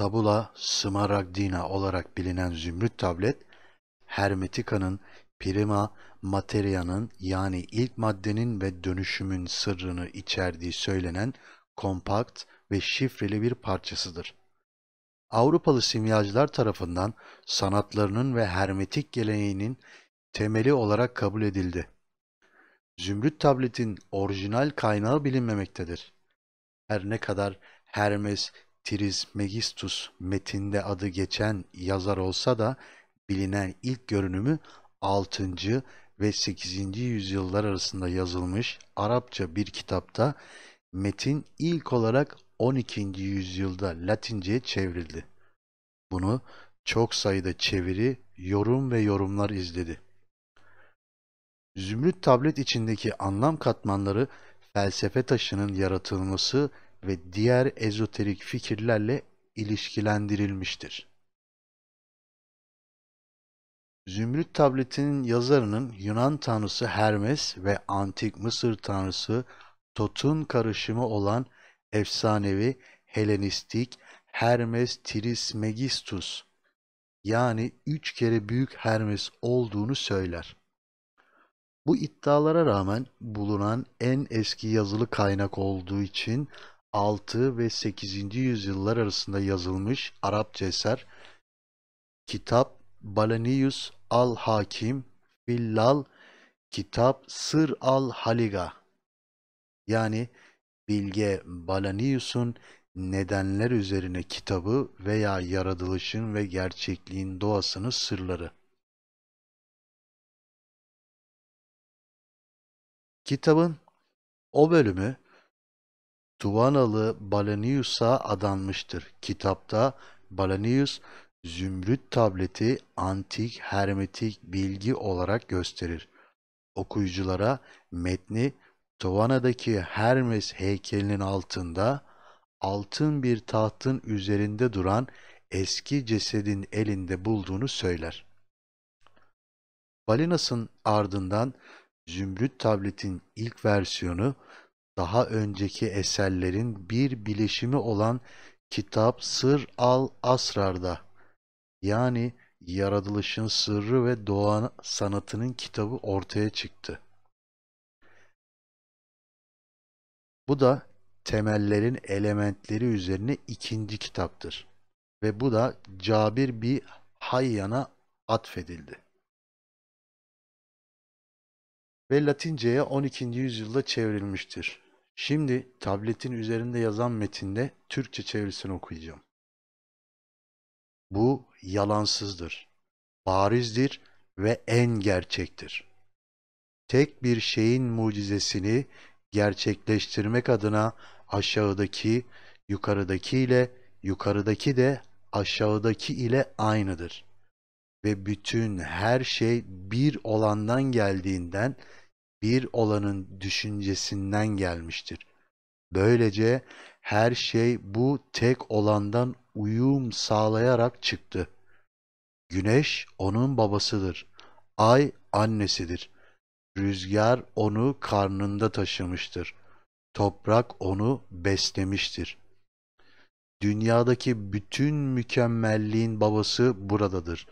Tabula Smaragdina olarak bilinen zümrüt tablet, Hermetika'nın prima materia'nın yani ilk maddenin ve dönüşümün sırrını içerdiği söylenen kompakt ve şifreli bir parçasıdır. Avrupalı simyacılar tarafından sanatlarının ve hermetik geleneğinin temeli olarak kabul edildi. Zümrüt tabletin orijinal kaynağı bilinmemektedir. Her ne kadar Hermes Trismegistus metinde adı geçen yazar olsa da bilinen ilk görünümü 6. ve 8. yüzyıllar arasında yazılmış Arapça bir kitapta metin ilk olarak 12. yüzyılda Latince'ye çevrildi. Bunu çok sayıda çeviri, yorum ve yorumlar izledi. Zümrüt tablet içindeki anlam katmanları felsefe taşının yaratılması ve diğer ezoterik fikirlerle ilişkilendirilmiştir. Zümrüt tabletinin yazarının Yunan tanrısı Hermes ve antik Mısır tanrısı Tot'un karışımı olan efsanevi Helenistik Hermes Trismegistus yani üç kere büyük Hermes olduğunu söyler. Bu iddialara rağmen bulunan en eski yazılı kaynak olduğu için altı ve sekizinci yüzyıllar arasında yazılmış Arapça eser kitap Balanius al-Hakim Fillal kitap Sır al-Haliga yani Bilge Balanius'un nedenler üzerine kitabı veya yaratılışın ve gerçekliğin doğasını sırları. Kitabın o bölümü Tuvanalı Balanius'a adanmıştır. Kitapta Balanius zümrüt tableti antik hermetik bilgi olarak gösterir. Okuyuculara metni Tuvana'daki Hermes heykelinin altında altın bir tahtın üzerinde duran eski cesedin elinde bulduğunu söyler. Balinas'ın ardından Zümrüt tabletin ilk versiyonu daha önceki eserlerin bir bileşimi olan kitap Sır al Asrar'da yani yaratılışın sırrı ve doğa sanatının kitabı ortaya çıktı. Bu da temellerin elementleri üzerine ikinci kitaptır ve bu da Cabir bir Hayyan'a atfedildi. Ve Latince'ye 12. yüzyılda çevrilmiştir. Şimdi tabletin üzerinde yazan metinde Türkçe çevirisini okuyacağım. Bu yalansızdır, barizdir ve en gerçektir. Tek bir şeyin mucizesini gerçekleştirmek adına aşağıdaki, yukarıdaki ile yukarıdaki de aşağıdaki ile aynıdır. Ve bütün her şey bir olandan geldiğinden bir olanın düşüncesinden gelmiştir. Böylece her şey bu tek olandan uyum sağlayarak çıktı. Güneş onun babasıdır. Ay annesidir. Rüzgar onu karnında taşımıştır. Toprak onu beslemiştir. Dünyadaki bütün mükemmelliğin babası buradadır.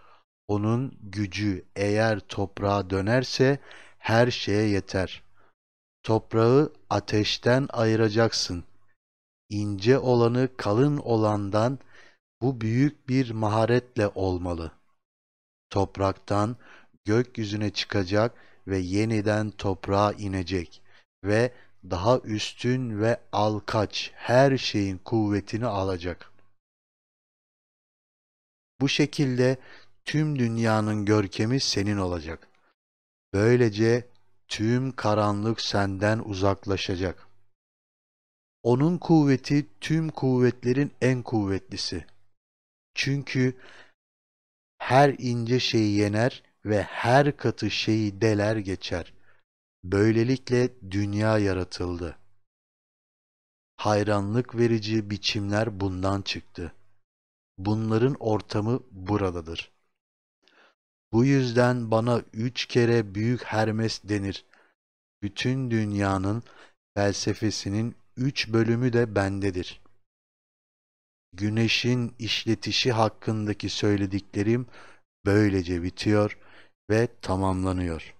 Onun gücü eğer toprağa dönerse her şeye yeter. Toprağı ateşten ayıracaksın. İnce olanı kalın olandan bu büyük bir maharetle olmalı. Topraktan gökyüzüne çıkacak ve yeniden toprağa inecek ve daha üstün ve alkaç her şeyin kuvvetini alacak. Bu şekilde tüm dünyanın görkemi senin olacak. Böylece tüm karanlık senden uzaklaşacak. Onun kuvveti tüm kuvvetlerin en kuvvetlisi. Çünkü her ince şeyi yener ve her katı şeyi deler geçer. Böylelikle dünya yaratıldı. Hayranlık verici biçimler bundan çıktı. Bunların ortamı buradadır.'' Bu yüzden bana üç kere Büyük Hermes denir. Bütün dünyanın felsefesinin üç bölümü de bendedir. Güneşin işletişi hakkındaki söylediklerim böylece bitiyor ve tamamlanıyor.''